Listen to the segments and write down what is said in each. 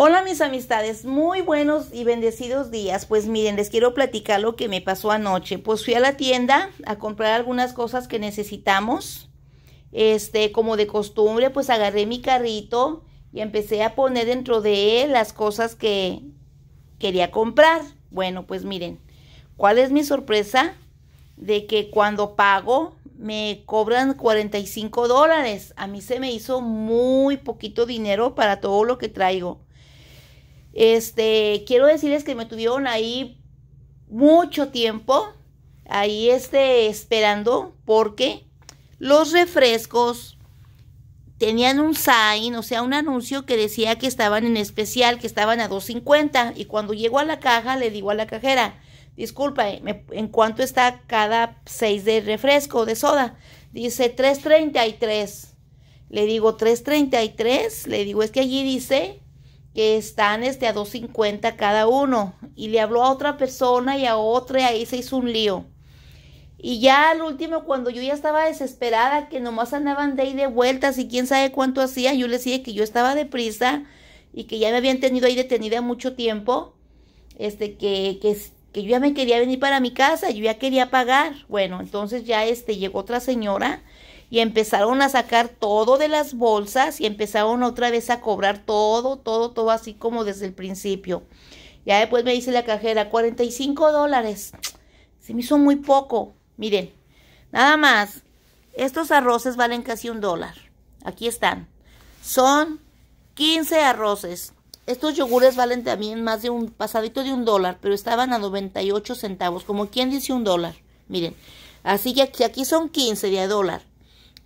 Hola mis amistades, muy buenos y bendecidos días. Pues miren, les quiero platicar lo que me pasó anoche. Pues fui a la tienda a comprar algunas cosas que necesitamos. Este, como de costumbre, pues agarré mi carrito y empecé a poner dentro de él las cosas que quería comprar. Bueno, pues miren, ¿cuál es mi sorpresa? De que cuando pago me cobran 45 dólares. A mí se me hizo muy poquito dinero para todo lo que traigo. Este, quiero decirles que me tuvieron ahí mucho tiempo, ahí este, esperando, porque los refrescos tenían un sign, o sea, un anuncio que decía que estaban en especial, que estaban a 2.50. Y cuando llego a la caja, le digo a la cajera, disculpa, eh, ¿en cuánto está cada 6 de refresco, de soda? Dice 3.33. Le digo, ¿3.33? Le digo, es que allí dice que están este, a 2.50 cada uno. Y le habló a otra persona y a otra y ahí se hizo un lío. Y ya al último, cuando yo ya estaba desesperada, que nomás andaban de ahí de vueltas y quién sabe cuánto hacía, yo le decía que yo estaba deprisa y que ya me habían tenido ahí detenida mucho tiempo, este, que, que, que yo ya me quería venir para mi casa, yo ya quería pagar. Bueno, entonces ya este, llegó otra señora y empezaron a sacar todo de las bolsas y empezaron otra vez a cobrar todo, todo, todo así como desde el principio. Ya después me dice la cajera, 45 dólares. Se me hizo muy poco. Miren, nada más, estos arroces valen casi un dólar. Aquí están. Son 15 arroces. Estos yogures valen también más de un pasadito de un dólar, pero estaban a 98 centavos, como quien dice un dólar. Miren, así que aquí, aquí son 15 de dólar.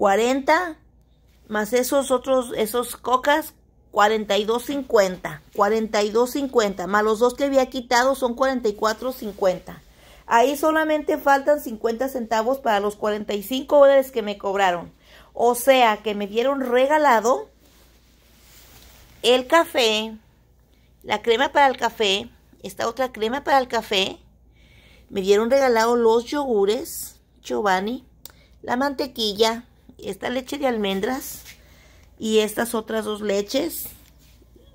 40 más esos otros, esos cocas, 42.50. 42.50 más los dos que había quitado son 44.50. Ahí solamente faltan 50 centavos para los 45 dólares que me cobraron. O sea que me dieron regalado el café, la crema para el café, esta otra crema para el café. Me dieron regalado los yogures, Giovanni, la mantequilla, esta leche de almendras y estas otras dos leches,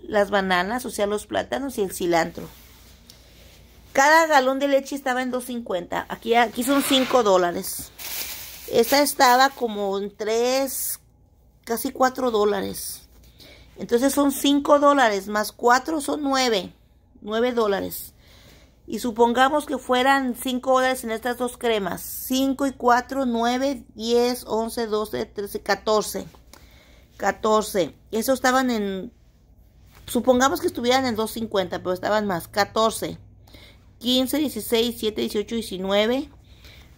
las bananas, o sea, los plátanos y el cilantro. Cada galón de leche estaba en 2.50. Aquí, aquí son 5 dólares. Esta estaba como en 3, casi 4 dólares. Entonces son 5 dólares más 4 son 9. 9 dólares. Y supongamos que fueran 5 horas en estas dos cremas. 5 y 4, 9, 10, 11, 12, 13, 14. 14. Eso estaban en... Supongamos que estuvieran en 2.50, pero estaban más. 14. 15, 16, 7, 18, 19,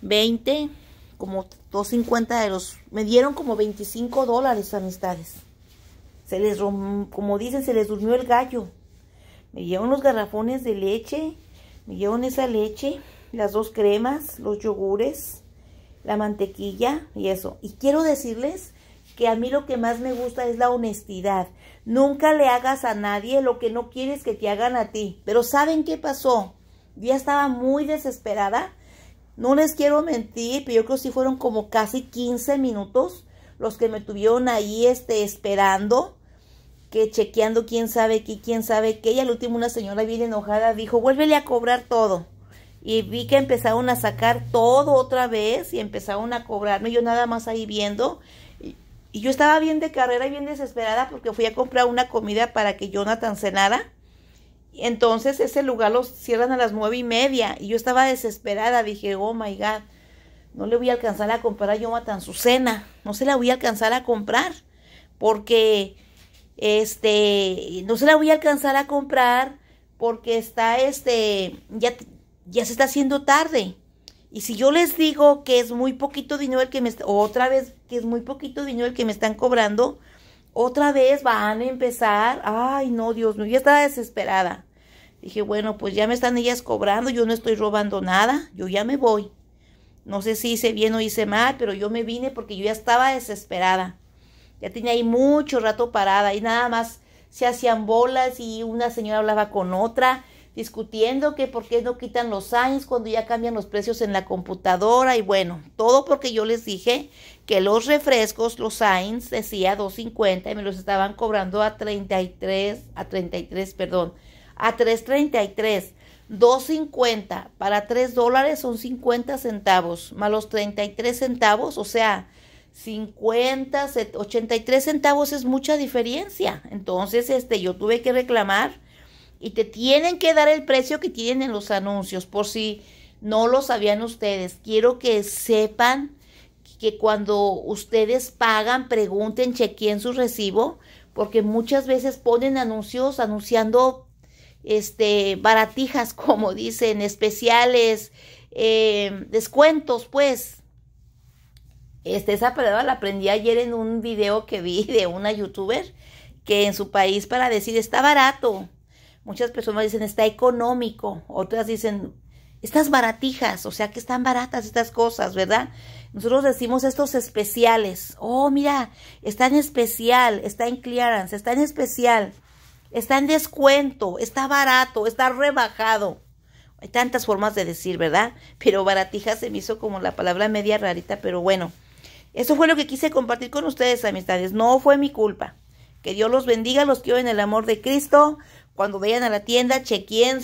20. Como 2.50 de los... Me dieron como 25 dólares, amistades. Se les... Como dicen, se les durmió el gallo. Me dieron unos garrafones de leche me llevan esa leche, las dos cremas, los yogures, la mantequilla y eso. Y quiero decirles que a mí lo que más me gusta es la honestidad. Nunca le hagas a nadie lo que no quieres que te hagan a ti. Pero ¿saben qué pasó? Ya estaba muy desesperada. No les quiero mentir, pero yo creo que sí fueron como casi 15 minutos los que me tuvieron ahí este, esperando que chequeando quién sabe qué, quién sabe qué, y al último una señora bien enojada dijo, vuélvele a cobrar todo. Y vi que empezaron a sacar todo otra vez y empezaron a cobrarme, yo nada más ahí viendo. Y, yo estaba bien de carrera y bien desesperada porque fui a comprar una comida para que Jonathan cenara. entonces ese lugar los cierran a las nueve y media y yo estaba desesperada, dije, oh my God, no le voy a alcanzar a comprar a Jonathan su cena, no se la voy a alcanzar a comprar porque este, no se la voy a alcanzar a comprar porque está, este, ya, ya se está haciendo tarde. Y si yo les digo que es muy poquito dinero el que me, otra vez, que es muy poquito dinero el que me están cobrando, otra vez van a empezar, ay no, Dios mío, ya estaba desesperada. Dije, bueno, pues ya me están ellas cobrando, yo no estoy robando nada, yo ya me voy. No sé si hice bien o hice mal, pero yo me vine porque yo ya estaba desesperada. Ya tenía ahí mucho rato parada y nada más se hacían bolas y una señora hablaba con otra discutiendo que por qué no quitan los signs cuando ya cambian los precios en la computadora y bueno, todo porque yo les dije que los refrescos, los signs decía 2.50 y me los estaban cobrando a 33, a 33, perdón, a 3.33. 2.50 para 3 dólares son 50 centavos, más los 33 centavos, o sea, 50, 83 centavos es mucha diferencia. Entonces, este, yo tuve que reclamar y te tienen que dar el precio que tienen en los anuncios, por si no lo sabían ustedes. Quiero que sepan que cuando ustedes pagan, pregunten, chequen su recibo, porque muchas veces ponen anuncios anunciando este baratijas, como dicen, especiales, eh, descuentos, pues. Este, esa palabra la aprendí ayer en un video que vi de una youtuber que en su país para decir está barato. Muchas personas dicen está económico, otras dicen estas baratijas, o sea que están baratas estas cosas, ¿verdad? Nosotros decimos estos especiales. Oh, mira, está en especial, está en clearance, está en especial, está en descuento, está barato, está rebajado. Hay tantas formas de decir, ¿verdad? Pero baratija se me hizo como la palabra media rarita, pero bueno. Eso fue lo que quise compartir con ustedes, amistades. No fue mi culpa. Que Dios los bendiga, los quiero en el amor de Cristo. Cuando vayan a la tienda, chequen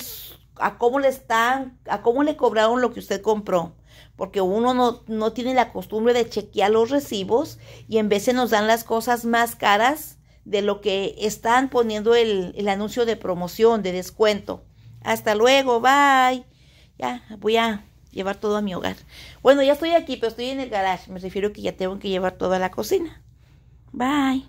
a cómo le están, a cómo le cobraron lo que usted compró. Porque uno no, tiene la costumbre de chequear los recibos y en vez se nos dan las cosas más caras de lo que están poniendo el, el anuncio de promoción, de descuento. Hasta luego, bye. Ya, voy a llevar todo a mi hogar. Bueno, ya estoy aquí, pero estoy en el garage. Me refiero que ya tengo que llevar toda la cocina. Bye.